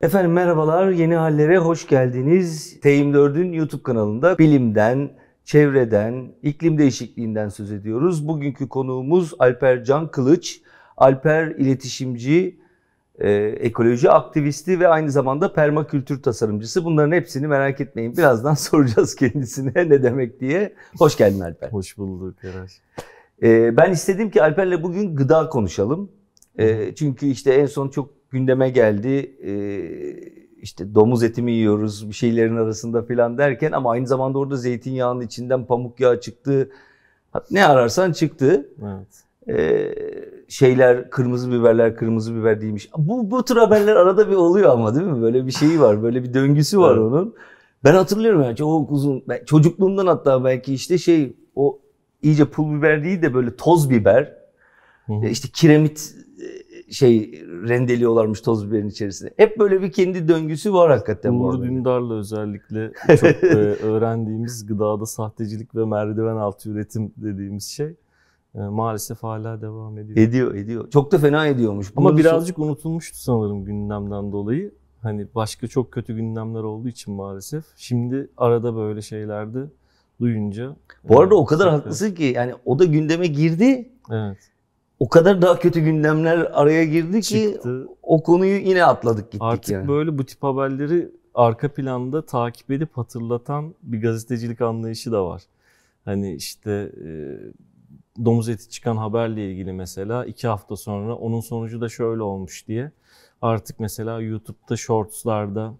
Efendim merhabalar, yeni hallere hoş geldiniz. TEİM4'ün YouTube kanalında bilimden, çevreden, iklim değişikliğinden söz ediyoruz. Bugünkü konuğumuz Alper Can Kılıç. Alper iletişimci, e, ekoloji aktivisti ve aynı zamanda permakültür tasarımcısı. Bunların hepsini merak etmeyin. Birazdan soracağız kendisine ne demek diye. Hoş geldin Alper. Hoş bulduk Eraş. E, ben istedim ki Alper'le bugün gıda konuşalım. E, çünkü işte en son çok gündeme geldi. E, işte domuz eti mi yiyoruz bir şeylerin arasında filan derken ama aynı zamanda orada zeytinyağının içinden pamuk yağı çıktı. Ne ararsan çıktı. Evet. Ee, şeyler kırmızı biberler kırmızı biber değilmiş. Bu bu tür haberler arada bir oluyor ama değil mi? Böyle bir şeyi var. Böyle bir döngüsü var evet. onun. Ben hatırlıyorum yani çok uzun ben, çocukluğumdan hatta belki işte şey o iyice pul biber değil de böyle toz biber. Hı. E, işte kiremit şey rendeliyorlarmış toz biberin içerisinde. Hep böyle bir kendi döngüsü var hakikaten. Uğur Dündar'la özellikle çok e, öğrendiğimiz gıdada sahtecilik ve merdiven altı üretim dediğimiz şey e, maalesef hala devam ediyor. Ediyor, ediyor. Çok da fena ediyormuş. Bunun Ama birazcık son... unutulmuştu sanırım gündemden dolayı. Hani başka çok kötü gündemler olduğu için maalesef. Şimdi arada böyle şeylerde duyunca. Bu arada e, o kadar haklısın ki yani o da gündeme girdi. Evet o kadar daha kötü gündemler araya girdi ki Çıktı. o konuyu yine atladık gittik Artık yani. böyle bu tip haberleri arka planda takip edip hatırlatan bir gazetecilik anlayışı da var. Hani işte e, domuz eti çıkan haberle ilgili mesela iki hafta sonra onun sonucu da şöyle olmuş diye artık mesela YouTube'da shortslarda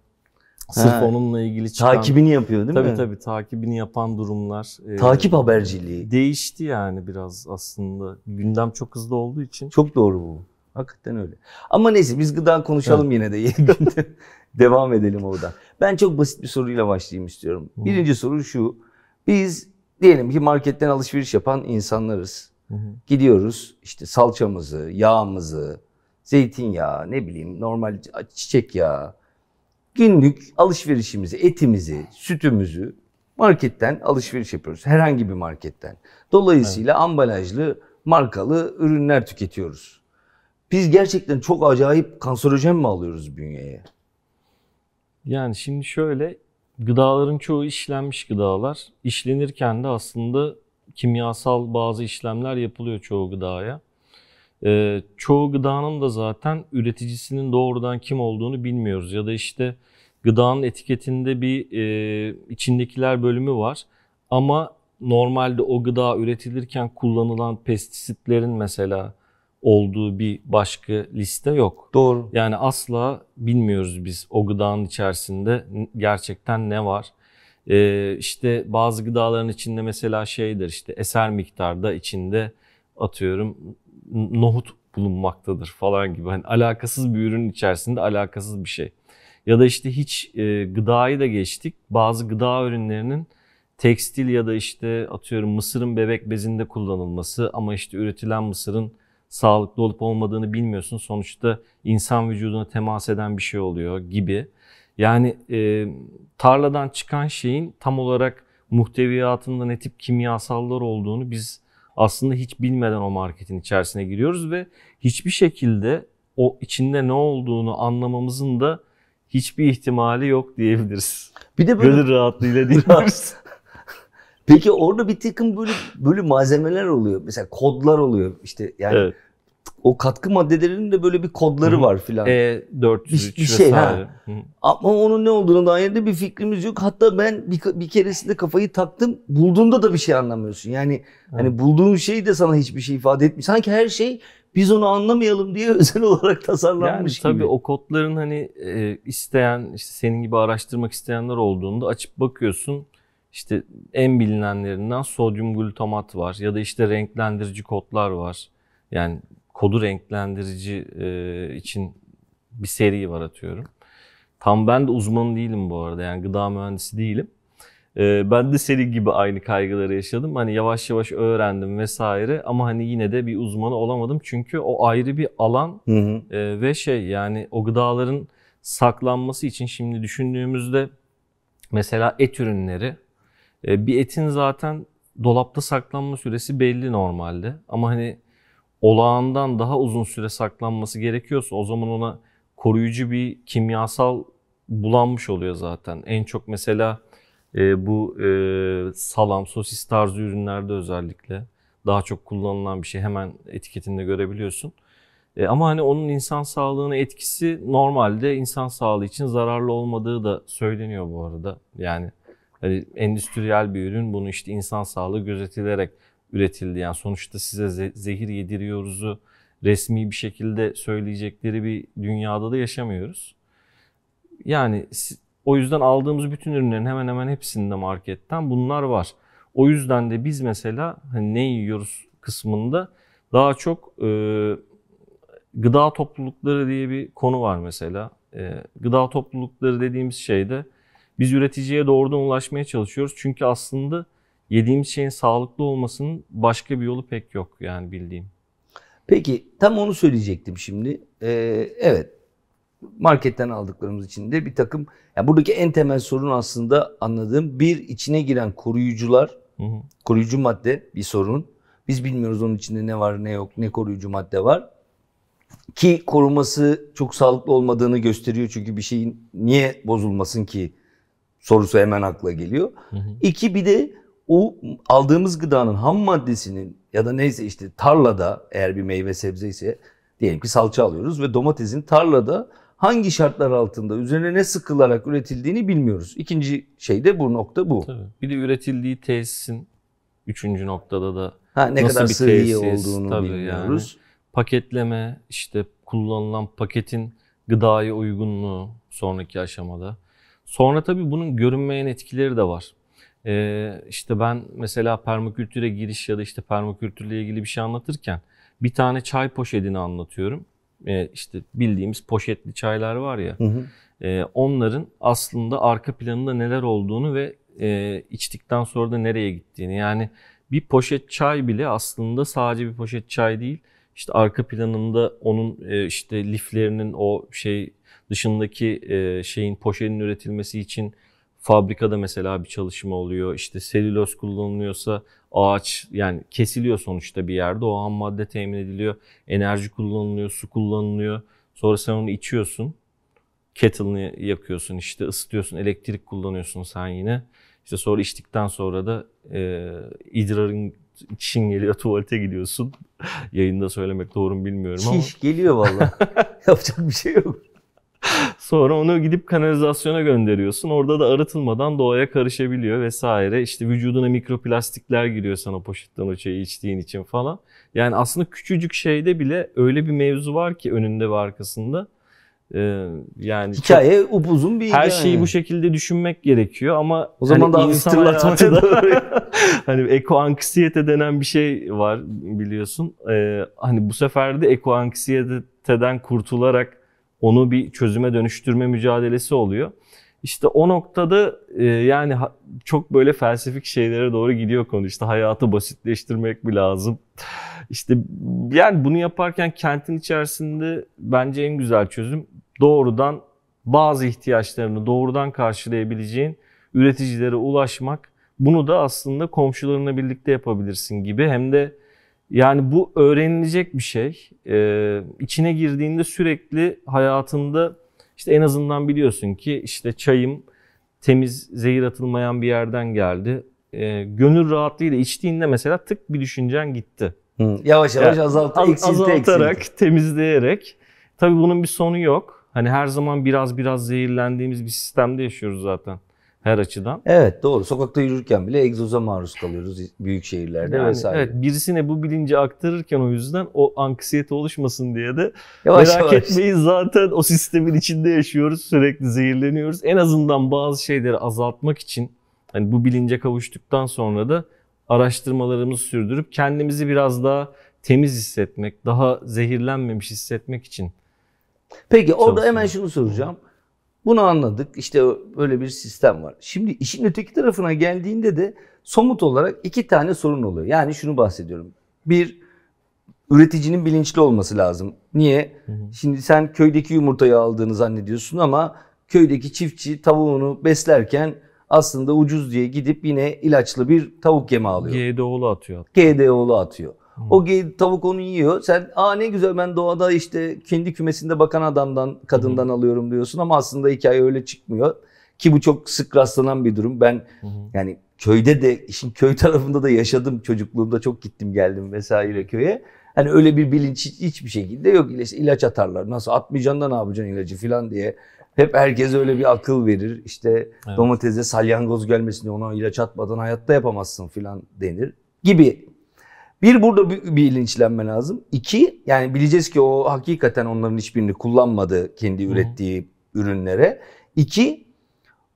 Sırf ha. onunla ilgili çıkan... Takibini yapıyor değil tabii, mi? Tabii tabii takibini yapan durumlar. E, Takip e, haberciliği. Değişti yani biraz aslında. Gündem çok hızlı olduğu için. Çok doğru bu. Hakikaten öyle. Ama neyse biz gıda konuşalım yine de. Devam edelim oradan. Ben çok basit bir soruyla başlayayım istiyorum. Hı. Birinci soru şu. Biz diyelim ki marketten alışveriş yapan insanlarız. Hı hı. Gidiyoruz işte salçamızı, yağımızı, zeytinyağı, ne bileyim normal çiçek yağı, günlük alışverişimizi, etimizi, sütümüzü marketten alışveriş yapıyoruz. Herhangi bir marketten. Dolayısıyla evet. ambalajlı, markalı ürünler tüketiyoruz. Biz gerçekten çok acayip kanserojen mi alıyoruz bünyeye? Yani şimdi şöyle gıdaların çoğu işlenmiş gıdalar. İşlenirken de aslında kimyasal bazı işlemler yapılıyor çoğu gıdaya. E, çoğu gıdanın da zaten üreticisinin doğrudan kim olduğunu bilmiyoruz. Ya da işte gıdanın etiketinde bir e, içindekiler bölümü var. Ama normalde o gıda üretilirken kullanılan pestisitlerin mesela olduğu bir başka liste yok. Doğru. Yani asla bilmiyoruz biz o gıdanın içerisinde gerçekten ne var. Ee, işte bazı gıdaların içinde mesela şeydir işte eser miktarda içinde atıyorum nohut bulunmaktadır falan gibi. Hani alakasız bir ürün içerisinde alakasız bir şey. Ya da işte hiç e, gıdayı da geçtik. Bazı gıda ürünlerinin tekstil ya da işte atıyorum mısırın bebek bezinde kullanılması ama işte üretilen mısırın sağlıklı olup olmadığını bilmiyorsun. Sonuçta insan vücuduna temas eden bir şey oluyor gibi. Yani e, tarladan çıkan şeyin tam olarak muhteviyatında ne tip kimyasallar olduğunu biz aslında hiç bilmeden o marketin içerisine giriyoruz ve hiçbir şekilde o içinde ne olduğunu anlamamızın da hiçbir ihtimali yok diyebiliriz. Bir de böyle Gönül rahatlığıyla diyebiliriz. Peki orada bir takım böyle böyle malzemeler oluyor. Mesela kodlar oluyor. İşte yani evet o katkı maddelerinin de böyle bir kodları Hı. var filan. E, 403 bir, bir şey, Ha. Ama onun ne olduğunu dair de bir fikrimiz yok. Hatta ben bir, bir keresinde kafayı taktım. Bulduğunda da bir şey anlamıyorsun. Yani Hı. hani bulduğun şey de sana hiçbir şey ifade etmiyor. Sanki her şey biz onu anlamayalım diye özel olarak tasarlanmış yani, tabii gibi. Tabii o kodların hani e, isteyen işte senin gibi araştırmak isteyenler olduğunda açıp bakıyorsun. İşte en bilinenlerinden sodyum glutamat var ya da işte renklendirici kodlar var. Yani kodu renklendirici e, için bir seri var atıyorum. Tam ben de uzmanı değilim bu arada yani gıda mühendisi değilim. E, ben de seri gibi aynı kaygıları yaşadım. Hani yavaş yavaş öğrendim vesaire ama hani yine de bir uzmanı olamadım. Çünkü o ayrı bir alan hı hı. E, ve şey yani o gıdaların saklanması için şimdi düşündüğümüzde mesela et ürünleri e, bir etin zaten dolapta saklanma süresi belli normalde ama hani olağandan daha uzun süre saklanması gerekiyorsa o zaman ona koruyucu bir kimyasal bulanmış oluyor zaten. En çok mesela e, bu e, salam, sosis tarzı ürünlerde özellikle daha çok kullanılan bir şey hemen etiketinde görebiliyorsun. E, ama hani onun insan sağlığına etkisi normalde insan sağlığı için zararlı olmadığı da söyleniyor bu arada. Yani hani endüstriyel bir ürün bunu işte insan sağlığı gözetilerek üretildi. Yani sonuçta size zehir yediriyoruzu resmi bir şekilde söyleyecekleri bir dünyada da yaşamıyoruz. Yani o yüzden aldığımız bütün ürünlerin hemen hemen hepsinde marketten bunlar var. O yüzden de biz mesela hani ne yiyoruz kısmında daha çok e, gıda toplulukları diye bir konu var mesela. E, gıda toplulukları dediğimiz şeyde biz üreticiye doğrudan ulaşmaya çalışıyoruz. Çünkü aslında yediğimiz şeyin sağlıklı olmasının başka bir yolu pek yok yani bildiğim. Peki tam onu söyleyecektim şimdi. Ee, evet marketten aldıklarımız için de bir takım yani buradaki en temel sorun aslında anladığım bir içine giren koruyucular hı hı. koruyucu madde bir sorun. Biz bilmiyoruz onun içinde ne var ne yok ne koruyucu madde var. Ki koruması çok sağlıklı olmadığını gösteriyor çünkü bir şeyin niye bozulmasın ki sorusu hemen akla geliyor. Hı hı. İki bir de o aldığımız gıdanın ham maddesinin ya da neyse işte tarlada eğer bir meyve sebze ise diyelim ki salça alıyoruz ve domatesin tarlada hangi şartlar altında üzerine ne sıkılarak üretildiğini bilmiyoruz. İkinci şey de bu nokta bu. Tabii. Bir de üretildiği tesisin üçüncü noktada da ha, ne nasıl kadar bir tesis olduğunu tabii bilmiyoruz. Yani. Paketleme işte kullanılan paketin gıdaya uygunluğu sonraki aşamada. Sonra tabii bunun görünmeyen etkileri de var. Ee, işte ben mesela permakültüre giriş ya da işte permakültürle ilgili bir şey anlatırken bir tane çay poşetini anlatıyorum. Ee, işte bildiğimiz poşetli çaylar var ya. Hı hı. E, onların aslında arka planında neler olduğunu ve e, içtikten sonra da nereye gittiğini. Yani bir poşet çay bile aslında sadece bir poşet çay değil. İşte arka planında onun e, işte liflerinin o şey dışındaki e, şeyin poşetin üretilmesi için Fabrikada mesela bir çalışma oluyor. İşte selüloz kullanılıyorsa ağaç yani kesiliyor sonuçta bir yerde. O ham madde temin ediliyor. Enerji kullanılıyor, su kullanılıyor. Sonra sen onu içiyorsun. Kettle'ını yakıyorsun işte ısıtıyorsun. Elektrik kullanıyorsun sen yine. İşte sonra içtikten sonra da e, idrarın için geliyor tuvalete gidiyorsun. Yayında söylemek doğru mu bilmiyorum ama. Çiş geliyor valla. Yapacak bir şey yok. Sonra onu gidip kanalizasyona gönderiyorsun. Orada da arıtılmadan doğaya karışabiliyor vesaire. İşte vücuduna mikroplastikler giriyor sana poşetten o çayı içtiğin için falan. Yani aslında küçücük şeyde bile öyle bir mevzu var ki önünde ve arkasında. Ee, yani hikaye çok, upuzun bir her yani. şeyi bu şekilde düşünmek gerekiyor ama o zaman hani daha fıstırlatmaya da hani eko anksiyete denen bir şey var biliyorsun. Ee, hani bu sefer de eko anksiyeteden kurtularak onu bir çözüme dönüştürme mücadelesi oluyor. İşte o noktada e, yani çok böyle felsefik şeylere doğru gidiyor konu. İşte hayatı basitleştirmek mi lazım? İşte yani bunu yaparken kentin içerisinde bence en güzel çözüm doğrudan bazı ihtiyaçlarını doğrudan karşılayabileceğin üreticilere ulaşmak. Bunu da aslında komşularınla birlikte yapabilirsin gibi hem de yani bu öğrenilecek bir şey. Ee, içine girdiğinde sürekli hayatında işte en azından biliyorsun ki işte çayım temiz, zehir atılmayan bir yerden geldi. Ee, gönül rahatlığıyla içtiğinde mesela tık bir düşüncen gitti. Hı. Yavaş yavaş yani, azalt, az, eksilti, azaltarak, eksilti. temizleyerek. Tabii bunun bir sonu yok. Hani her zaman biraz biraz zehirlendiğimiz bir sistemde yaşıyoruz zaten her açıdan. Evet doğru. Sokakta yürürken bile egzoza maruz kalıyoruz büyük şehirlerde yani, vesaire. Evet birisine bu bilinci aktarırken o yüzden o anksiyete oluşmasın diye de yavaş merak yavaş. etmeyi zaten o sistemin içinde yaşıyoruz. Sürekli zehirleniyoruz. En azından bazı şeyleri azaltmak için hani bu bilince kavuştuktan sonra da araştırmalarımızı sürdürüp kendimizi biraz daha temiz hissetmek, daha zehirlenmemiş hissetmek için Peki orada hemen şunu soracağım. Bunu anladık. İşte böyle bir sistem var. Şimdi işin öteki tarafına geldiğinde de somut olarak iki tane sorun oluyor. Yani şunu bahsediyorum. Bir, üreticinin bilinçli olması lazım. Niye? Hı hı. Şimdi sen köydeki yumurtayı aldığını zannediyorsun ama köydeki çiftçi tavuğunu beslerken aslında ucuz diye gidip yine ilaçlı bir tavuk yeme alıyor. GDO'lu atıyor. GDO'lu atıyor. Hmm. O geyik tavuk onu yiyor. Sen aa ne güzel ben doğada işte kendi kümesinde bakan adamdan kadından alıyorum diyorsun ama aslında hikaye öyle çıkmıyor. Ki bu çok sık rastlanan bir durum. Ben yani köyde de işin köy tarafında da yaşadım. Çocukluğumda çok gittim geldim vesaire köye. Hani öyle bir bilinç hiçbir şekilde yok. İşte ilaç atarlar. Nasıl atmayacaksın da ne yapacaksın ilacı filan diye. Hep herkes öyle bir akıl verir. İşte evet. domatese salyangoz gelmesin diye ona ilaç atmadan hayatta yapamazsın filan denir gibi bir burada bir bilinçlenme lazım. İki yani bileceğiz ki o hakikaten onların hiçbirini kullanmadı kendi ürettiği Hı. ürünlere. İki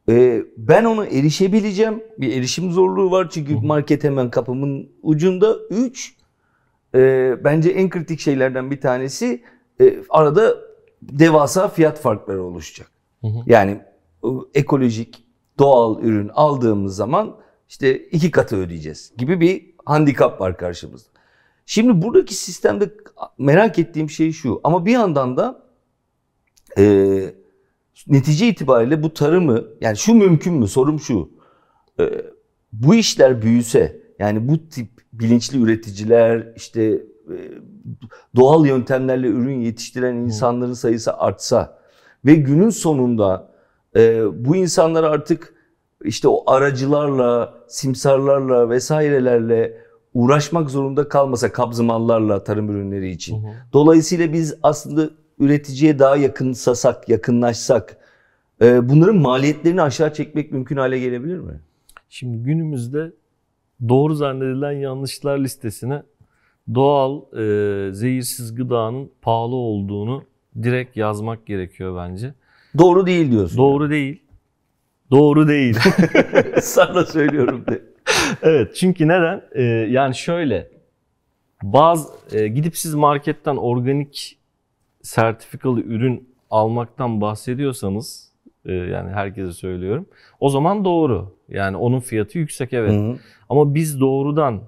e, ben ona erişebileceğim. Bir erişim zorluğu var çünkü Hı. market hemen kapımın ucunda. Üç e, bence en kritik şeylerden bir tanesi e, arada devasa fiyat farkları oluşacak. Hı Yani e, ekolojik doğal ürün aldığımız zaman işte iki katı ödeyeceğiz gibi bir handikap var karşımızda. Şimdi buradaki sistemde merak ettiğim şey şu ama bir yandan da e, netice itibariyle bu tarımı yani şu mümkün mü sorum şu e, bu işler büyüse yani bu tip bilinçli üreticiler işte e, doğal yöntemlerle ürün yetiştiren insanların sayısı artsa ve günün sonunda e, bu insanlar artık işte o aracılarla, simsarlarla vesairelerle uğraşmak zorunda kalmasa kabzımallarla tarım ürünleri için. Hı hı. Dolayısıyla biz aslında üreticiye daha yakınsasak, yakınlaşsak e, bunların maliyetlerini aşağı çekmek mümkün hale gelebilir mi? Şimdi günümüzde doğru zannedilen yanlışlar listesine doğal e, zehirsiz gıdanın pahalı olduğunu direkt yazmak gerekiyor bence. Doğru değil diyorsun. Doğru yani. değil doğru değil. Sana söylüyorum de. evet çünkü neden? Ee, yani şöyle bazı e, gidip siz marketten organik sertifikalı ürün almaktan bahsediyorsanız e, yani herkese söylüyorum. O zaman doğru. Yani onun fiyatı yüksek evet. Hı hı. Ama biz doğrudan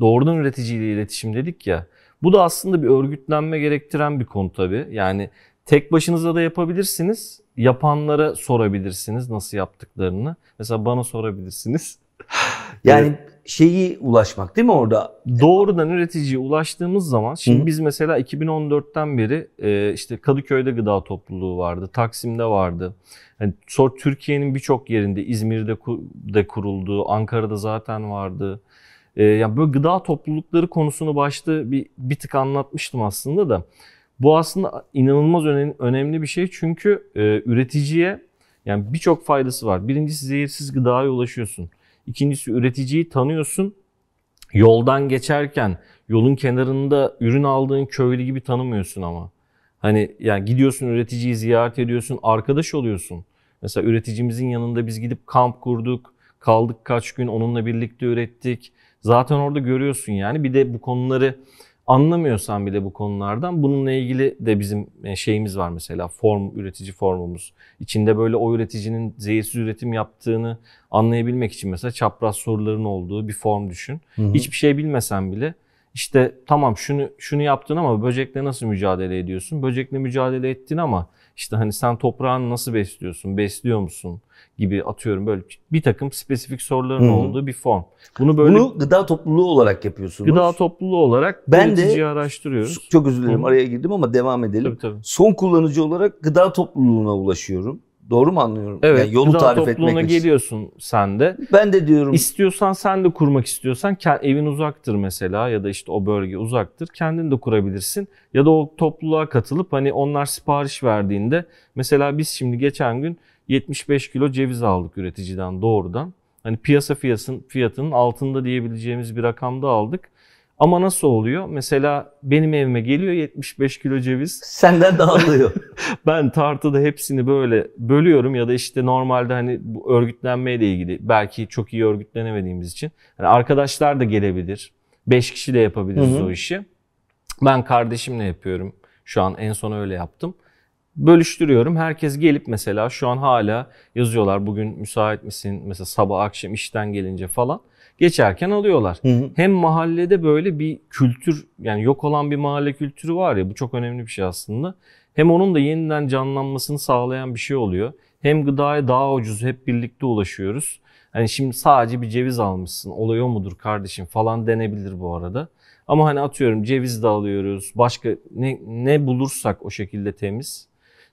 doğrudan üreticiyle iletişim dedik ya. Bu da aslında bir örgütlenme gerektiren bir konu tabii. Yani tek başınıza da yapabilirsiniz yapanlara sorabilirsiniz nasıl yaptıklarını. Mesela bana sorabilirsiniz. Yani şeyi ulaşmak değil mi orada? Doğrudan üreticiye ulaştığımız zaman şimdi Hı-hı. biz mesela 2014'ten beri e, işte Kadıköy'de gıda topluluğu vardı, Taksim'de vardı. Yani sonra Türkiye'nin birçok yerinde İzmir'de de kuruldu, Ankara'da zaten vardı. E, yani böyle gıda toplulukları konusunu başta bir bir tık anlatmıştım aslında da. Bu aslında inanılmaz önemli bir şey çünkü e, üreticiye yani birçok faydası var. Birincisi zehirsiz gıdaya ulaşıyorsun. İkincisi üreticiyi tanıyorsun. Yoldan geçerken yolun kenarında ürün aldığın köylü gibi tanımıyorsun ama. Hani yani gidiyorsun üreticiyi ziyaret ediyorsun, arkadaş oluyorsun. Mesela üreticimizin yanında biz gidip kamp kurduk, kaldık kaç gün onunla birlikte ürettik. Zaten orada görüyorsun yani. Bir de bu konuları anlamıyorsan bile bu konulardan bununla ilgili de bizim e, şeyimiz var mesela form üretici formumuz. İçinde böyle o üreticinin zehirsiz üretim yaptığını anlayabilmek için mesela çapraz soruların olduğu bir form düşün. Hı hı. Hiçbir şey bilmesen bile işte tamam şunu şunu yaptın ama böcekle nasıl mücadele ediyorsun? Böcekle mücadele ettin ama işte hani sen toprağını nasıl besliyorsun, besliyor musun gibi atıyorum böyle bir takım spesifik soruların Hı-hı. olduğu bir form. Bunu böyle Bunu gıda topluluğu olarak yapıyorsunuz. Gıda topluluğu olarak ben de araştırıyoruz. Çok özür dilerim araya girdim ama devam edelim. Tabii, tabii. Son kullanıcı olarak gıda topluluğuna ulaşıyorum. Doğru mu anlıyorum? Evet. Yani yolu tarif etmek için. geliyorsun sen de. Ben de diyorum. İstiyorsan sen de kurmak istiyorsan evin uzaktır mesela ya da işte o bölge uzaktır. Kendin de kurabilirsin. Ya da o topluluğa katılıp hani onlar sipariş verdiğinde mesela biz şimdi geçen gün 75 kilo ceviz aldık üreticiden doğrudan. Hani piyasa fiyasın, fiyatının altında diyebileceğimiz bir rakamda aldık. Ama nasıl oluyor? Mesela benim evime geliyor 75 kilo ceviz. Senden dağılıyor. ben tartıda hepsini böyle bölüyorum ya da işte normalde hani bu örgütlenmeyle ilgili belki çok iyi örgütlenemediğimiz için. Yani arkadaşlar da gelebilir. 5 kişi de yapabiliriz Hı-hı. o işi. Ben kardeşimle yapıyorum. Şu an en son öyle yaptım. Bölüştürüyorum. Herkes gelip mesela şu an hala yazıyorlar bugün müsait misin? Mesela sabah akşam işten gelince falan geçerken alıyorlar. Hı hı. Hem mahallede böyle bir kültür yani yok olan bir mahalle kültürü var ya bu çok önemli bir şey aslında. Hem onun da yeniden canlanmasını sağlayan bir şey oluyor. Hem gıdaya daha ucuz hep birlikte ulaşıyoruz. Hani şimdi sadece bir ceviz almışsın olay o mudur kardeşim falan denebilir bu arada. Ama hani atıyorum ceviz de alıyoruz başka ne, ne bulursak o şekilde temiz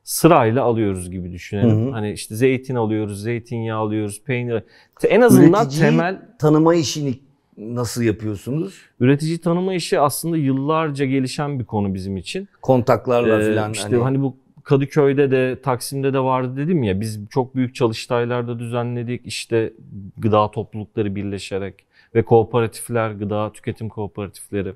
sırayla alıyoruz gibi düşünelim. Hı hı. Hani işte zeytin alıyoruz, zeytinyağı alıyoruz, peynir. En azından Üreticiyi temel tanıma işini nasıl yapıyorsunuz? Üretici tanıma işi aslında yıllarca gelişen bir konu bizim için. Kontaklarla ee, falan işte hani... hani bu Kadıköy'de de Taksim'de de vardı dedim ya biz çok büyük çalıştaylarda düzenledik. işte gıda toplulukları birleşerek ve kooperatifler, gıda tüketim kooperatifleri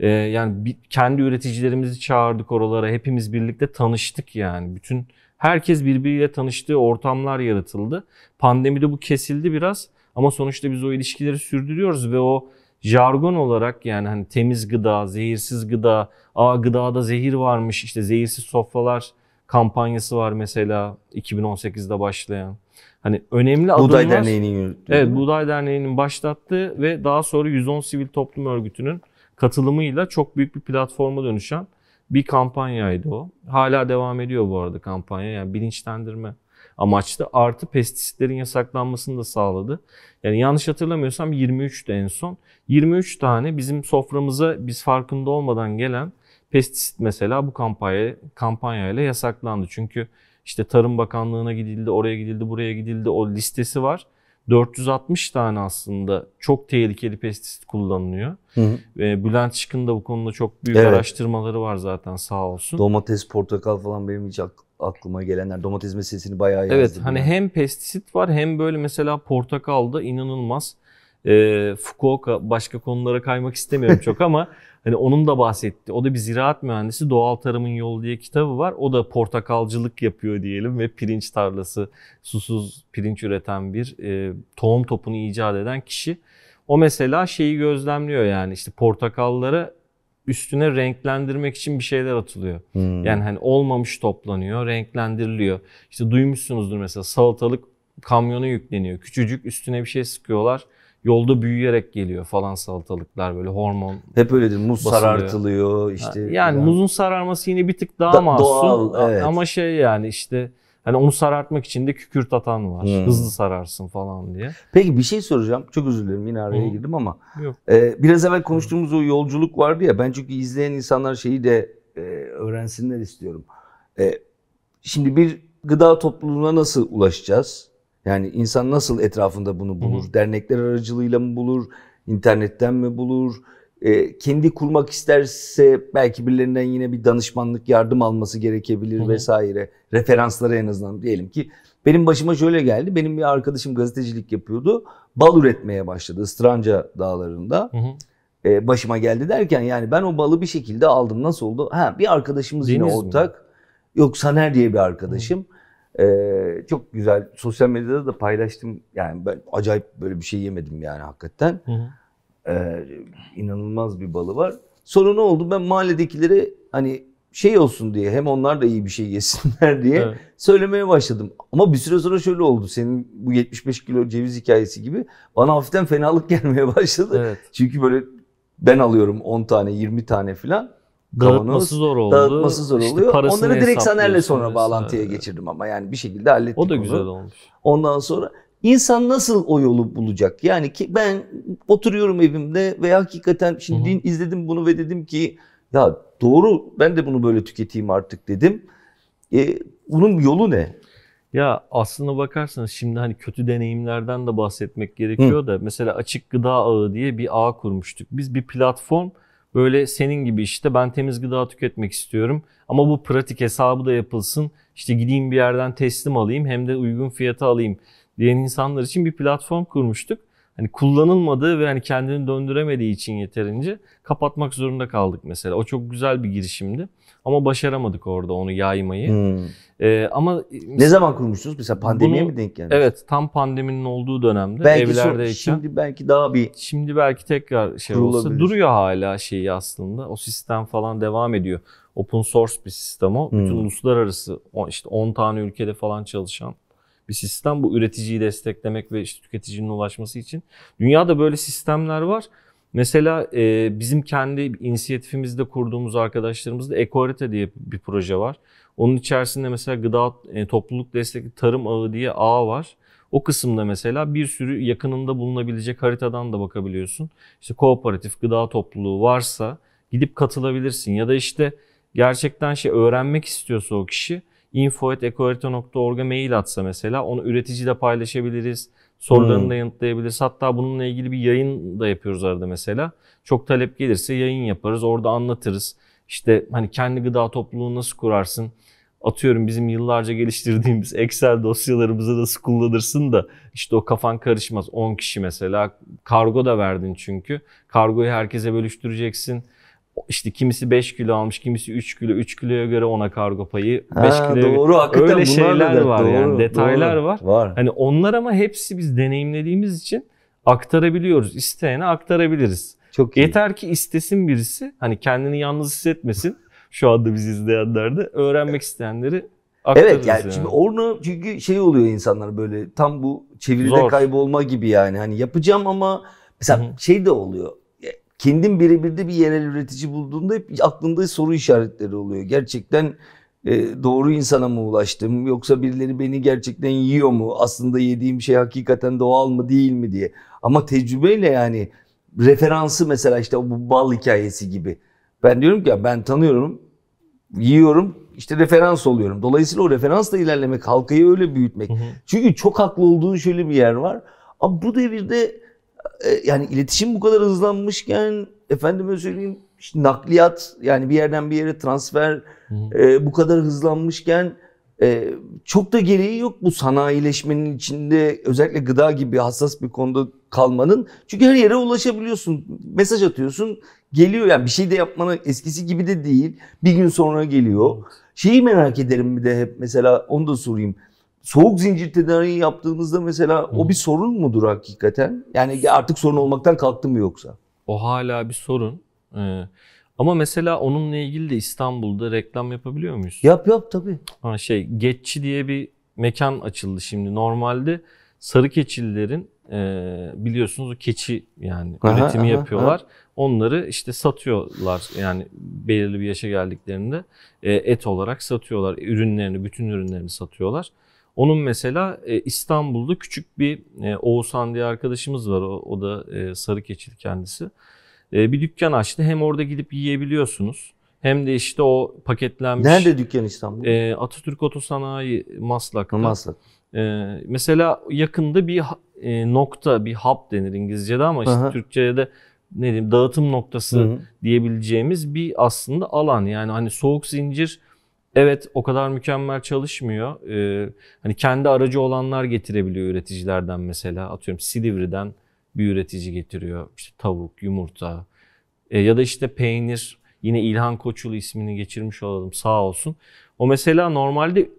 e, yani bir, kendi üreticilerimizi çağırdık oralara. Hepimiz birlikte tanıştık yani. Bütün herkes birbiriyle tanıştığı ortamlar yaratıldı. Pandemide bu kesildi biraz ama sonuçta biz o ilişkileri sürdürüyoruz ve o jargon olarak yani hani temiz gıda, zehirsiz gıda, a gıdada zehir varmış işte zehirsiz sofralar kampanyası var mesela 2018'de başlayan. Hani önemli adımlar. Buğday Derneği'nin Evet Buğday Derneği'nin başlattığı ve daha sonra 110 Sivil Toplum Örgütü'nün katılımıyla çok büyük bir platforma dönüşen bir kampanyaydı o. Hala devam ediyor bu arada kampanya. Yani bilinçlendirme amaçlı. Artı pestisitlerin yasaklanmasını da sağladı. Yani yanlış hatırlamıyorsam 23'te en son. 23 tane bizim soframıza biz farkında olmadan gelen pestisit mesela bu kampanya kampanyayla yasaklandı. Çünkü işte Tarım Bakanlığı'na gidildi, oraya gidildi, buraya gidildi o listesi var. 460 tane aslında çok tehlikeli pestisit kullanılıyor. Hı hı. Bülent Şık'ın da bu konuda çok büyük evet. araştırmaları var zaten sağ olsun. Domates, portakal falan benim hiç aklıma gelenler. Domates meselesini bayağı yazdım. Evet hani yani. hem pestisit var hem böyle mesela portakalda inanılmaz. E, Fukuoka başka konulara kaymak istemiyorum çok ama Hani onun da bahsetti. O da bir ziraat mühendisi. Doğal Tarımın Yolu diye kitabı var. O da portakalcılık yapıyor diyelim ve pirinç tarlası, susuz pirinç üreten bir e, tohum topunu icat eden kişi. O mesela şeyi gözlemliyor yani işte portakallara üstüne renklendirmek için bir şeyler atılıyor. Hmm. Yani hani olmamış toplanıyor, renklendiriliyor. İşte duymuşsunuzdur mesela salatalık kamyona yükleniyor. Küçücük üstüne bir şey sıkıyorlar yolda büyüyerek geliyor falan salatalıklar böyle hormon. Hep öyledir muz basılıyor. sarartılıyor işte. Yani, yani muzun sararması yine bir tık daha da, masum doğal, evet. ama şey yani işte hani onu sarartmak için de kükürt atan var. Hmm. Hızlı sararsın falan diye. Peki bir şey soracağım. Çok özür dilerim yine araya hmm. girdim ama. Yok. E, biraz evvel konuştuğumuz hmm. o yolculuk vardı ya ben çünkü izleyen insanlar şeyi de e, öğrensinler istiyorum. E, şimdi bir gıda topluluğuna nasıl ulaşacağız? Yani insan nasıl etrafında bunu bulur? Hı. Dernekler aracılığıyla mı bulur? İnternetten mi bulur? E, kendi kurmak isterse belki birilerinden yine bir danışmanlık yardım alması gerekebilir Hı. vesaire. Referansları en azından diyelim ki benim başıma şöyle geldi. Benim bir arkadaşım gazetecilik yapıyordu. Bal üretmeye başladı Stranca dağlarında. Hı hı. E, başıma geldi derken yani ben o balı bir şekilde aldım. Nasıl oldu? Ha bir arkadaşımız Deniz yine ortak. Mi? Yok Saner diye bir arkadaşım. Hı. Ee, çok güzel. Sosyal medyada da paylaştım. Yani ben acayip böyle bir şey yemedim yani hakikaten. Hı hı. Ee, inanılmaz bir balı var. Sonra ne oldu? Ben mahalledekilere hani şey olsun diye hem onlar da iyi bir şey yesinler diye evet. söylemeye başladım. Ama bir süre sonra şöyle oldu. Senin bu 75 kilo ceviz hikayesi gibi bana hafiften fenalık gelmeye başladı. Evet. Çünkü böyle ben alıyorum 10 tane 20 tane filan. Dağıtması zor oldu. Dağıtması zor işte oluyor. Onları direkt Saner'le sonra bağlantıya evet. geçirdim ama yani bir şekilde hallettik O da güzel onu. olmuş. Ondan sonra insan nasıl o yolu bulacak? Yani ki ben oturuyorum evimde ve hakikaten şimdi Hı-hı. izledim bunu ve dedim ki ya doğru ben de bunu böyle tüketeyim artık dedim. E, bunun yolu ne? Ya aslına bakarsanız şimdi hani kötü deneyimlerden de bahsetmek gerekiyor Hı. da mesela açık gıda ağı diye bir ağ kurmuştuk. Biz bir platform böyle senin gibi işte ben temiz gıda tüketmek istiyorum ama bu pratik hesabı da yapılsın. işte gideyim bir yerden teslim alayım hem de uygun fiyata alayım diyen insanlar için bir platform kurmuştuk hani kullanılmadığı ve hani kendini döndüremediği için yeterince kapatmak zorunda kaldık mesela. O çok güzel bir girişimdi ama başaramadık orada onu yaymayı. Hmm. Ee, ama ne zaman kurmuştunuz mesela pandemiye bunu, mi denk geldi? Evet, tam pandeminin olduğu dönemde belki evlerdeyken. şimdi belki daha bir Şimdi belki tekrar şey olsa duruyor hala şeyi aslında. O sistem falan devam ediyor. Open source bir sistem o. Hmm. Bütün uluslararası işte 10 tane ülkede falan çalışan bir sistem. Bu üreticiyi desteklemek ve işte tüketicinin ulaşması için. Dünyada böyle sistemler var. Mesela e, bizim kendi inisiyatifimizde kurduğumuz arkadaşlarımızda Ekorete diye bir proje var. Onun içerisinde mesela gıda e, topluluk destekli tarım ağı diye ağ var. O kısımda mesela bir sürü yakınında bulunabilecek haritadan da bakabiliyorsun. İşte kooperatif gıda topluluğu varsa gidip katılabilirsin ya da işte gerçekten şey öğrenmek istiyorsa o kişi info.ekoharita.org'a mail atsa mesela onu üreticiyle paylaşabiliriz. Sorularını hmm. da yanıtlayabiliriz. Hatta bununla ilgili bir yayın da yapıyoruz arada mesela. Çok talep gelirse yayın yaparız. Orada anlatırız. İşte hani kendi gıda topluluğunu nasıl kurarsın? Atıyorum bizim yıllarca geliştirdiğimiz Excel dosyalarımızı nasıl kullanırsın da işte o kafan karışmaz. 10 kişi mesela kargo da verdin çünkü. Kargoyu herkese bölüştüreceksin işte kimisi 5 kilo almış, kimisi 3 kilo, 3 kiloya göre ona kargo payı, 5 kiloya doğru, hakikaten öyle şeyler da, var doğru, yani detaylar doğru, var. var. Hani onlar ama hepsi biz deneyimlediğimiz için aktarabiliyoruz. İsteyene aktarabiliriz. Çok iyi. Yeter ki istesin birisi. Hani kendini yalnız hissetmesin. Şu anda bizi izleyenler de öğrenmek isteyenleri aktarırız. Evet yani, yani. şimdi onu çünkü şey oluyor insanlar böyle tam bu çeviride Zor. kaybolma gibi yani. Hani yapacağım ama mesela Hı-hı. şey de oluyor kendin birebirde bir yerel üretici bulduğunda hep aklında soru işaretleri oluyor. Gerçekten e, doğru insana mı ulaştım yoksa birileri beni gerçekten yiyor mu? Aslında yediğim şey hakikaten doğal mı değil mi diye. Ama tecrübeyle yani referansı mesela işte bu bal hikayesi gibi. Ben diyorum ki ya ben tanıyorum, yiyorum, işte referans oluyorum. Dolayısıyla o referansla ilerlemek, halkayı öyle büyütmek. Hı hı. Çünkü çok haklı olduğun şöyle bir yer var. Ama bu devirde e, yani iletişim bu kadar hızlanmışken efendime söyleyeyim işte nakliyat yani bir yerden bir yere transfer hı. e, bu kadar hızlanmışken e, çok da gereği yok bu sanayileşmenin içinde özellikle gıda gibi hassas bir konuda kalmanın. Çünkü her yere ulaşabiliyorsun. Mesaj atıyorsun geliyor yani bir şey de yapmana eskisi gibi de değil. Bir gün sonra geliyor. Şeyi merak ederim bir de hep mesela onu da sorayım soğuk zincir tedariği yaptığımızda mesela Hı. o bir sorun mudur hakikaten? Yani artık sorun olmaktan kalktı mı yoksa? O hala bir sorun. Ee, ama mesela onunla ilgili de İstanbul'da reklam yapabiliyor muyuz? Yap yap tabii. Ha şey Geççi diye bir mekan açıldı şimdi. Normalde sarı keçililerin e, biliyorsunuz o keçi yani aha, üretimi aha, yapıyorlar. Aha. Onları işte satıyorlar yani belirli bir yaşa geldiklerinde e, et olarak satıyorlar. Ürünlerini, bütün ürünlerini satıyorlar. Onun mesela e, İstanbul'da küçük bir e, Oğuzhan diye arkadaşımız var. O, o da e, sarı keçili kendisi. E, bir dükkan açtı. Hem orada gidip yiyebiliyorsunuz. Hem de işte o paketlenmiş. Nerede dükkan İstanbul'da? E, Atatürk Otosanayi Maslak'ta. Maslak. E, mesela yakında bir e, nokta, bir hub denir İngilizce'de ama işte Aha. Türkçe'de de ne diyeyim dağıtım noktası Hı-hı. diyebileceğimiz bir aslında alan. Yani hani soğuk zincir evet o kadar mükemmel çalışmıyor. Ee, hani kendi aracı olanlar getirebiliyor üreticilerden mesela. Atıyorum Silivri'den bir üretici getiriyor. İşte tavuk, yumurta ee, ya da işte peynir. Yine İlhan Koçulu ismini geçirmiş olalım sağ olsun. O mesela normalde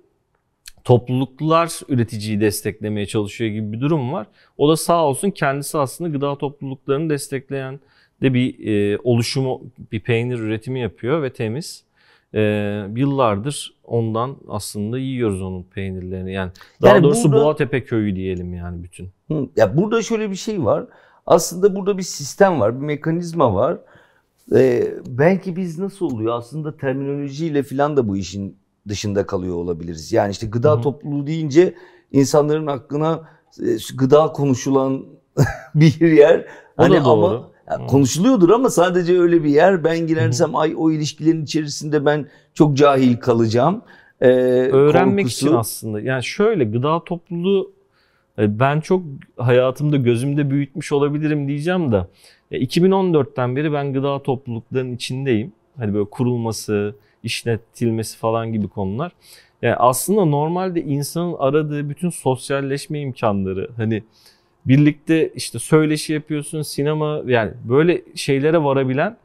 topluluklar üreticiyi desteklemeye çalışıyor gibi bir durum var. O da sağ olsun kendisi aslında gıda topluluklarını destekleyen de bir e, oluşumu, bir peynir üretimi yapıyor ve temiz. Ee, yıllardır ondan aslında yiyoruz onun peynirlerini. Yani daha yani doğrusu burada, Boğatepe köyü diyelim yani bütün. Hı, ya burada şöyle bir şey var. Aslında burada bir sistem var, bir mekanizma var. Ee, belki biz nasıl oluyor? Aslında terminolojiyle filan da bu işin dışında kalıyor olabiliriz. Yani işte gıda Hı-hı. topluluğu deyince insanların aklına e, gıda konuşulan bir yer. O hani da doğru. ama yani konuşuluyordur ama sadece öyle bir yer. Ben girersem ay o ilişkilerin içerisinde ben çok cahil kalacağım. Ee, Öğrenmek korkusu. için aslında. Yani şöyle gıda topluluğu e, ben çok hayatımda gözümde büyütmüş olabilirim diyeceğim de 2014'ten beri ben gıda topluluklarının içindeyim. Hani böyle kurulması, işletilmesi falan gibi konular. Yani aslında normalde insanın aradığı bütün sosyalleşme imkanları hani Birlikte işte söyleşi yapıyorsun, sinema yani böyle şeylere varabilen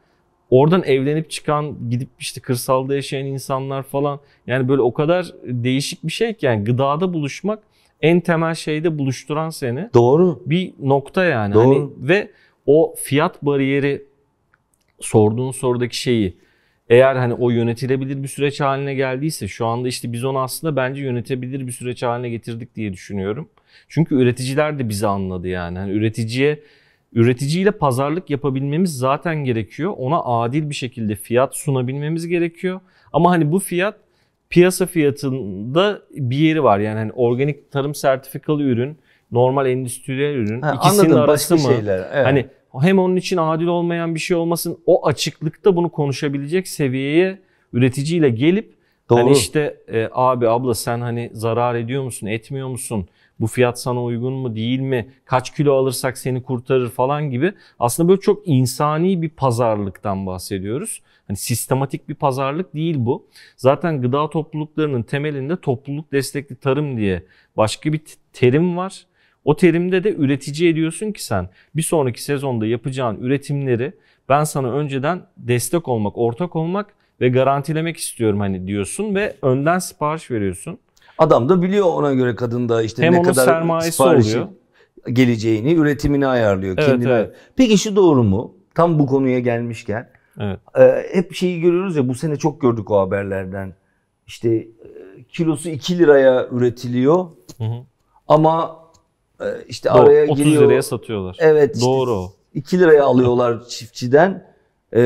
oradan evlenip çıkan gidip işte kırsalda yaşayan insanlar falan yani böyle o kadar değişik bir şey ki yani gıdada buluşmak en temel şeyde buluşturan seni. Doğru. Bir nokta yani. Hani Doğru. Hani ve o fiyat bariyeri sorduğun sorudaki şeyi eğer hani o yönetilebilir bir süreç haline geldiyse şu anda işte biz onu aslında bence yönetebilir bir süreç haline getirdik diye düşünüyorum. Çünkü üreticiler de bizi anladı yani. yani üreticiye üreticiyle pazarlık yapabilmemiz zaten gerekiyor. Ona adil bir şekilde fiyat sunabilmemiz gerekiyor. Ama hani bu fiyat piyasa fiyatında bir yeri var. Yani hani organik tarım sertifikalı ürün, normal endüstriyel ürün ha, ikisinin anladım, arası başka mı? Şeyler, evet. Hani hem onun için adil olmayan bir şey olmasın. O açıklıkta bunu konuşabilecek seviyeye üreticiyle gelip hani Doğru. hani işte e, abi abla sen hani zarar ediyor musun, etmiyor musun? Bu fiyat sana uygun mu değil mi? Kaç kilo alırsak seni kurtarır falan gibi. Aslında böyle çok insani bir pazarlıktan bahsediyoruz. Hani sistematik bir pazarlık değil bu. Zaten gıda topluluklarının temelinde topluluk destekli tarım diye başka bir terim var. O terimde de üretici ediyorsun ki sen bir sonraki sezonda yapacağın üretimleri ben sana önceden destek olmak, ortak olmak ve garantilemek istiyorum hani diyorsun ve önden sipariş veriyorsun. Adam da biliyor ona göre kadında işte Hem ne kadar sermayesi oluyor. geleceğini, üretimini ayarlıyor evet, kendine. Evet. Peki işi doğru mu? Tam bu konuya gelmişken. Evet. E, hep şeyi görüyoruz ya bu sene çok gördük o haberlerden. İşte e, kilosu 2 liraya üretiliyor. Hı hı. Ama e, işte Doğru, araya 30 giriyor. 30 liraya satıyorlar. Evet. Doğru. Işte 2 liraya alıyorlar çiftçiden e,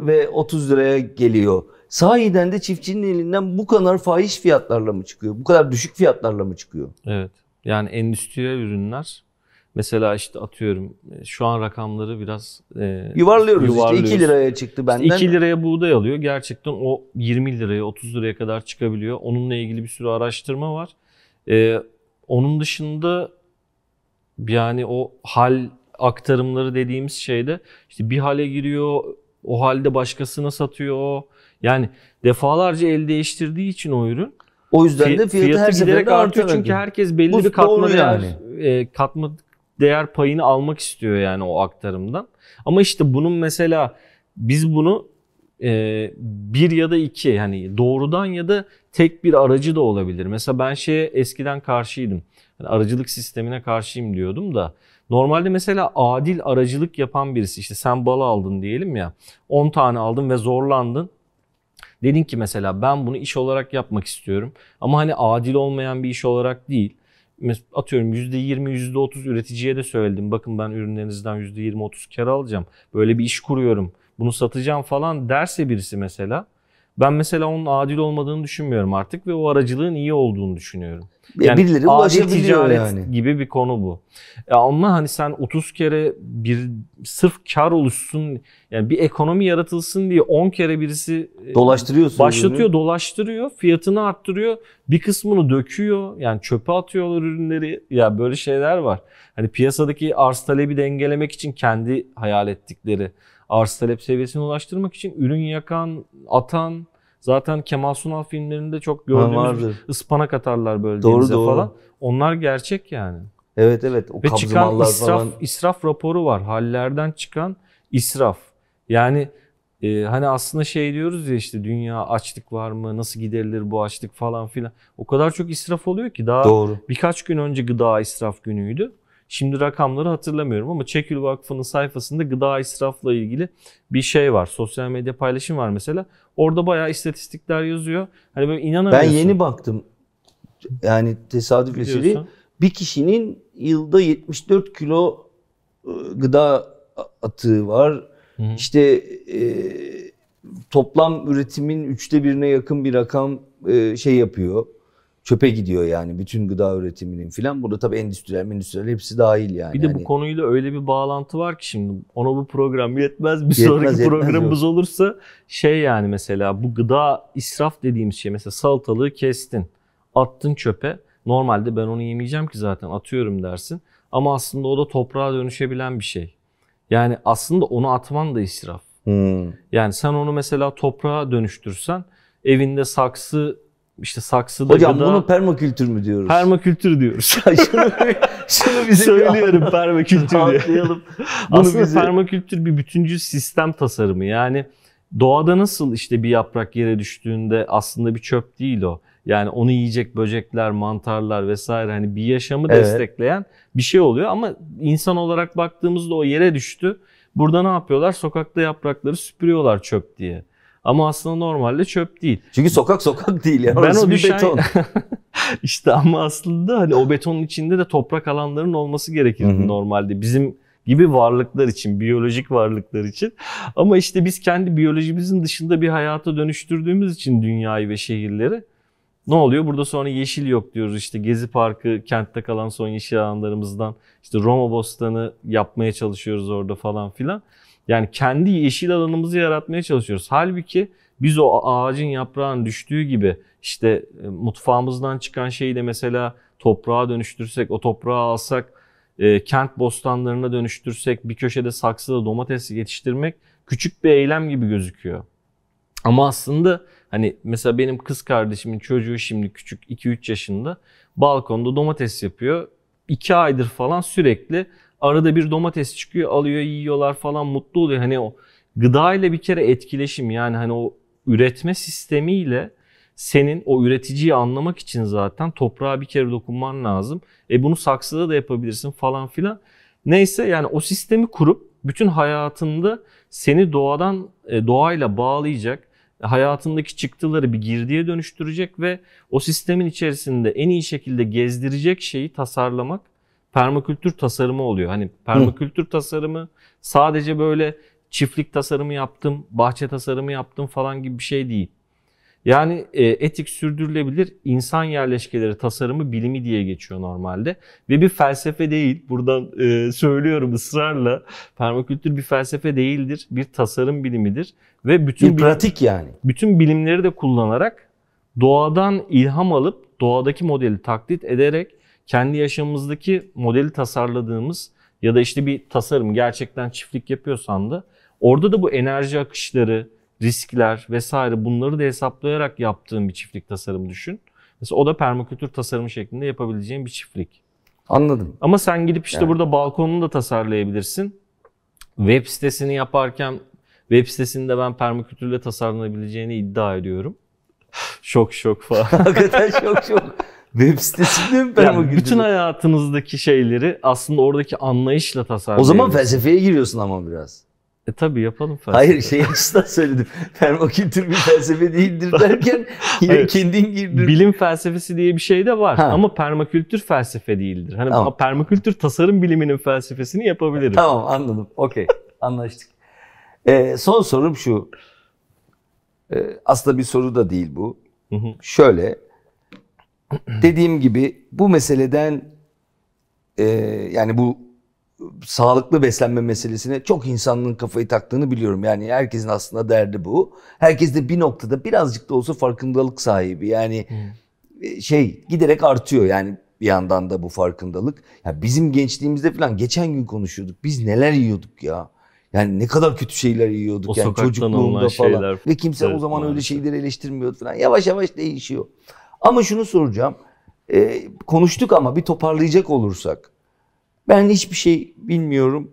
ve 30 liraya geliyor sahiden de çiftçinin elinden bu kadar fahiş fiyatlarla mı çıkıyor? Bu kadar düşük fiyatlarla mı çıkıyor? Evet. Yani endüstriyel ürünler mesela işte atıyorum e, şu an rakamları biraz e, yuvarlıyoruz. yuvarlıyoruz. İşte 2 liraya çıktı benden. İşte 2 liraya buğday alıyor. Gerçekten o 20 liraya 30 liraya kadar çıkabiliyor. Onunla ilgili bir sürü araştırma var. E, onun dışında yani o hal aktarımları dediğimiz şeyde işte bir hale giriyor, o halde başkasına satıyor. Yani defalarca el değiştirdiği için o ürün o yüzden de fiyatı, fiyatı her giderek artıyor çünkü gibi. herkes belli Bu bir katma değer yani. e, katma değer payını almak istiyor yani o aktarımdan. Ama işte bunun mesela biz bunu e, bir ya da iki hani doğrudan ya da tek bir aracı da olabilir. Mesela ben şeye eskiden karşıydım. Yani aracılık sistemine karşıyım diyordum da normalde mesela adil aracılık yapan birisi işte sen balı aldın diyelim ya 10 tane aldın ve zorlandın Dedin ki mesela ben bunu iş olarak yapmak istiyorum ama hani adil olmayan bir iş olarak değil. Atıyorum %20, %30 üreticiye de söyledim. Bakın ben ürünlerinizden %20-30 kar alacağım. Böyle bir iş kuruyorum. Bunu satacağım falan derse birisi mesela ben mesela onun adil olmadığını düşünmüyorum artık ve o aracılığın iyi olduğunu düşünüyorum. Yani birileri adil ticaret yani. gibi bir konu bu. Ama hani sen 30 kere bir sırf kar oluşsun yani bir ekonomi yaratılsın diye 10 kere birisi e, dolaştırıyorsun. Başlatıyor, ürünü. dolaştırıyor, fiyatını arttırıyor, bir kısmını döküyor. Yani çöpe atıyorlar ürünleri. Ya yani böyle şeyler var. Hani piyasadaki arz talebi dengelemek için kendi hayal ettikleri arz talep seviyesini ulaştırmak için ürün yakan, atan, zaten Kemal Sunal filmlerinde çok gördüğümüz ha, vardır. ıspanak atarlar böyle doğru, denize doğru. falan. Onlar gerçek yani. Evet evet o Ve çıkan israf, falan. israf raporu var. Hallerden çıkan israf. Yani e, hani aslında şey diyoruz ya işte dünya açlık var mı? Nasıl giderilir bu açlık falan filan. O kadar çok israf oluyor ki daha Doğru. birkaç gün önce gıda israf günüydü. Şimdi rakamları hatırlamıyorum ama Çekül Vakfı'nın sayfasında gıda israfla ilgili bir şey var. Sosyal medya paylaşım var mesela. Orada bayağı istatistikler yazıyor. Hani böyle inanamıyorsun. Ben yeni baktım. Yani tesadüf eseri bir kişinin yılda 74 kilo ıı, gıda atığı var. Hı İşte e, toplam üretimin üçte birine yakın bir rakam e, şey yapıyor çöpe gidiyor yani bütün gıda üretiminin filan. Burada tabii endüstriyel, endüstriyel hepsi dahil yani. Bir de bu yani, konuyla öyle bir bağlantı var ki şimdi ona bu program yetmez. Bir yetmez, sonraki yetmez, programımız yok. olursa şey yani mesela bu gıda israf dediğimiz şey mesela salatalığı kestin, attın çöpe. Normalde ben onu yemeyeceğim ki zaten atıyorum dersin. Ama aslında o da toprağa dönüşebilen bir şey. Yani aslında onu atman da israf. Hmm. Yani sen onu mesela toprağa dönüştürsen evinde saksı işte saksıda Hocam bunu permakültür mü diyoruz? Permakültür diyoruz. şunu, şunu bize söylüyorum permakültür diye. Anlayalım. Aslında bize... permakültür bir bütüncül sistem tasarımı. Yani doğada nasıl işte bir yaprak yere düştüğünde aslında bir çöp değil o. Yani onu yiyecek böcekler, mantarlar vesaire hani bir yaşamı evet. destekleyen bir şey oluyor ama insan olarak baktığımızda o yere düştü. Burada ne yapıyorlar? Sokakta yaprakları süpürüyorlar çöp diye. Ama aslında normalde çöp değil. Çünkü sokak sokak değil yani. Ben o düşen... beton. İşte ama aslında hani o betonun içinde de toprak alanların olması gerekirdi Hı-hı. normalde. Bizim gibi varlıklar için, biyolojik varlıklar için. Ama işte biz kendi biyolojimizin dışında bir hayata dönüştürdüğümüz için dünyayı ve şehirleri ne oluyor? Burada sonra yeşil yok diyoruz. İşte Gezi Parkı kentte kalan son yeşil alanlarımızdan işte Roma Bostanı yapmaya çalışıyoruz orada falan filan. Yani kendi yeşil alanımızı yaratmaya çalışıyoruz. Halbuki biz o ağacın yaprağın düştüğü gibi işte e, mutfağımızdan çıkan şeyi de mesela toprağa dönüştürsek, o toprağı alsak, e, kent bostanlarına dönüştürsek, bir köşede saksıda domates yetiştirmek küçük bir eylem gibi gözüküyor. Ama aslında hani mesela benim kız kardeşimin çocuğu şimdi küçük 2-3 yaşında balkonda domates yapıyor. 2 aydır falan sürekli Arada bir domates çıkıyor, alıyor, yiyorlar falan mutlu oluyor. Hani o gıda ile bir kere etkileşim yani hani o üretme sistemiyle senin o üreticiyi anlamak için zaten toprağa bir kere dokunman lazım. E bunu saksıda da yapabilirsin falan filan. Neyse yani o sistemi kurup bütün hayatında seni doğadan e, doğayla bağlayacak, e, hayatındaki çıktıları bir girdiye dönüştürecek ve o sistemin içerisinde en iyi şekilde gezdirecek şeyi tasarlamak permakültür tasarımı oluyor. Hani permakültür Hı. tasarımı sadece böyle çiftlik tasarımı yaptım, bahçe tasarımı yaptım falan gibi bir şey değil. Yani e, etik sürdürülebilir insan yerleşkeleri tasarımı bilimi diye geçiyor normalde. Ve bir felsefe değil. Buradan e, söylüyorum ısrarla. Permakültür bir felsefe değildir. Bir tasarım bilimidir. Ve bütün bir bilim, pratik yani. Bütün bilimleri de kullanarak doğadan ilham alıp doğadaki modeli taklit ederek kendi yaşamımızdaki modeli tasarladığımız ya da işte bir tasarım gerçekten çiftlik yapıyorsan da orada da bu enerji akışları, riskler vesaire bunları da hesaplayarak yaptığın bir çiftlik tasarımı düşün. Mesela o da permakültür tasarımı şeklinde yapabileceğin bir çiftlik. Anladım. Ama sen gidip işte yani. burada balkonunu da tasarlayabilirsin. Web sitesini yaparken web sitesinde ben permakültürle tasarlanabileceğini iddia ediyorum. Şok şok falan. Hakikaten şok şok. Web sitesinde mi ben yani Bütün hayatınızdaki şeyleri aslında oradaki anlayışla tasarlayın. O zaman felsefeye giriyorsun ama biraz. E tabi yapalım felsefe. Hayır şey açısından söyledim. Permakültür bir felsefe değildir derken yine Hayır, kendin girdin. Bilim felsefesi diye bir şey de var ha. ama permakültür felsefe değildir. Hani tamam. permakültür tasarım biliminin felsefesini yapabilirim. Tamam anladım. Okey. Anlaştık. Ee, son sorum şu. Ee, aslında bir soru da değil bu. Hı hı. Şöyle dediğim gibi bu meseleden e, yani bu sağlıklı beslenme meselesine çok insanlığın kafayı taktığını biliyorum. Yani herkesin aslında derdi bu. Herkes de bir noktada birazcık da olsa farkındalık sahibi. Yani hmm. e, şey giderek artıyor yani bir yandan da bu farkındalık. Ya bizim gençliğimizde falan geçen gün konuşuyorduk. Biz neler yiyorduk ya. Yani ne kadar kötü şeyler yiyorduk o yani çocukluğumda falan. Şeyler, Ve kimse evet, o zaman maalesef. öyle şeyleri eleştirmiyordu falan. Yavaş yavaş değişiyor. Ama şunu soracağım. E, konuştuk ama bir toparlayacak olursak. Ben hiçbir şey bilmiyorum.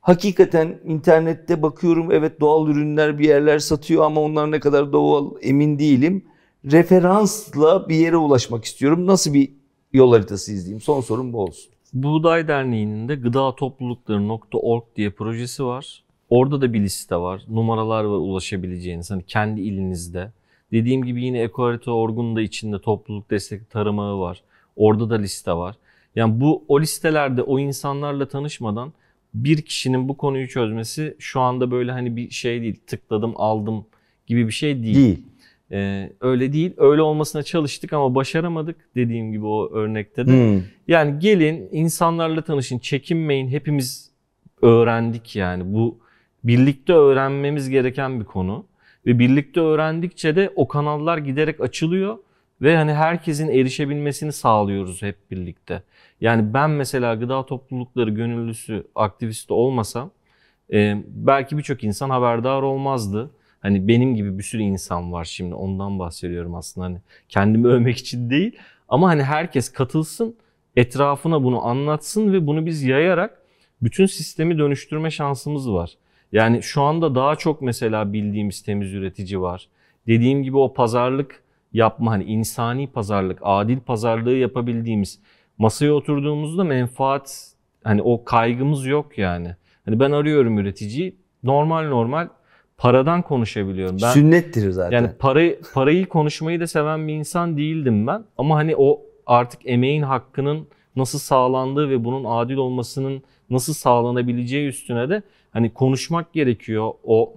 Hakikaten internette bakıyorum evet doğal ürünler bir yerler satıyor ama onlar ne kadar doğal emin değilim. Referansla bir yere ulaşmak istiyorum. Nasıl bir yol haritası izleyeyim? Son sorum bu olsun. Buğday Derneği'nin de gıda toplulukları.org diye projesi var. Orada da bir liste var. Numaralar var ulaşabileceğiniz. Hani kendi ilinizde Dediğim gibi yine ekoharita orgunun da içinde topluluk destekli tarım var. Orada da liste var. Yani bu o listelerde o insanlarla tanışmadan bir kişinin bu konuyu çözmesi şu anda böyle hani bir şey değil. Tıkladım aldım gibi bir şey değil. Değil. Ee, öyle değil. Öyle olmasına çalıştık ama başaramadık dediğim gibi o örnekte de. Hmm. Yani gelin insanlarla tanışın, çekinmeyin. Hepimiz öğrendik yani. Bu birlikte öğrenmemiz gereken bir konu. Ve birlikte öğrendikçe de o kanallar giderek açılıyor ve hani herkesin erişebilmesini sağlıyoruz hep birlikte. Yani ben mesela gıda toplulukları gönüllüsü, aktivist olmasam e, belki birçok insan haberdar olmazdı. Hani benim gibi bir sürü insan var şimdi ondan bahsediyorum aslında hani kendimi övmek için değil. Ama hani herkes katılsın, etrafına bunu anlatsın ve bunu biz yayarak bütün sistemi dönüştürme şansımız var. Yani şu anda daha çok mesela bildiğimiz temiz üretici var. Dediğim gibi o pazarlık yapma hani insani pazarlık, adil pazarlığı yapabildiğimiz masaya oturduğumuzda menfaat hani o kaygımız yok yani. Hani ben arıyorum üreticiyi normal normal paradan konuşabiliyorum. Ben, Sünnettir zaten. Yani parayı, parayı konuşmayı da seven bir insan değildim ben. Ama hani o artık emeğin hakkının nasıl sağlandığı ve bunun adil olmasının nasıl sağlanabileceği üstüne de hani konuşmak gerekiyor. O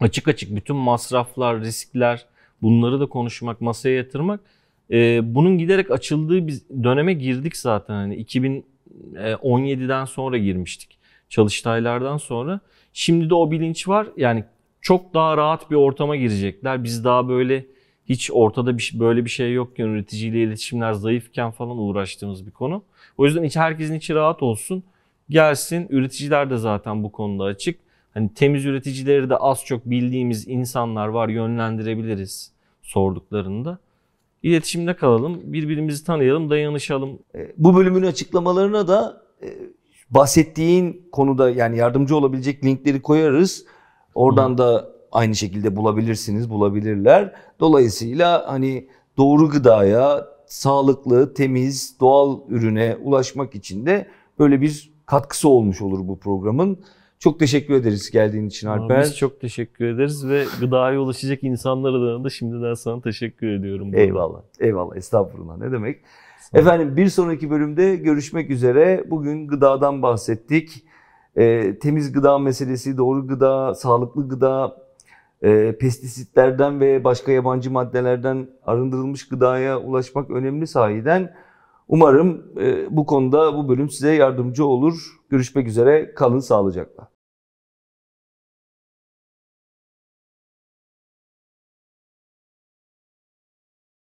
açık açık bütün masraflar, riskler bunları da konuşmak, masaya yatırmak. E, bunun giderek açıldığı bir döneme girdik zaten. Hani 2017'den e, sonra girmiştik. Çalıştaylardan sonra. Şimdi de o bilinç var. Yani çok daha rahat bir ortama girecekler. Biz daha böyle hiç ortada bir, böyle bir şey yok üreticiyle iletişimler zayıfken falan uğraştığımız bir konu. O yüzden hiç herkesin içi rahat olsun gelsin. Üreticiler de zaten bu konuda açık. Hani temiz üreticileri de az çok bildiğimiz insanlar var yönlendirebiliriz sorduklarında. İletişimde kalalım, birbirimizi tanıyalım, dayanışalım. E, bu bölümün açıklamalarına da e, bahsettiğin konuda yani yardımcı olabilecek linkleri koyarız. Oradan Hı. da aynı şekilde bulabilirsiniz, bulabilirler. Dolayısıyla hani doğru gıdaya, sağlıklı, temiz, doğal ürüne ulaşmak için de böyle bir katkısı olmuş olur bu programın. Çok teşekkür ederiz geldiğin için Alper. Biz çok teşekkür ederiz ve gıdaya ulaşacak insanlar adına da şimdiden sana teşekkür ediyorum. Burada. Eyvallah. Eyvallah. Estağfurullah. Ne demek? Efendim bir sonraki bölümde görüşmek üzere. Bugün gıdadan bahsettik. E, temiz gıda meselesi, doğru gıda, sağlıklı gıda, e, pestisitlerden ve başka yabancı maddelerden arındırılmış gıdaya ulaşmak önemli sahiden. Umarım e, bu konuda bu bölüm size yardımcı olur. Görüşmek üzere. Kalın sağlıcakla.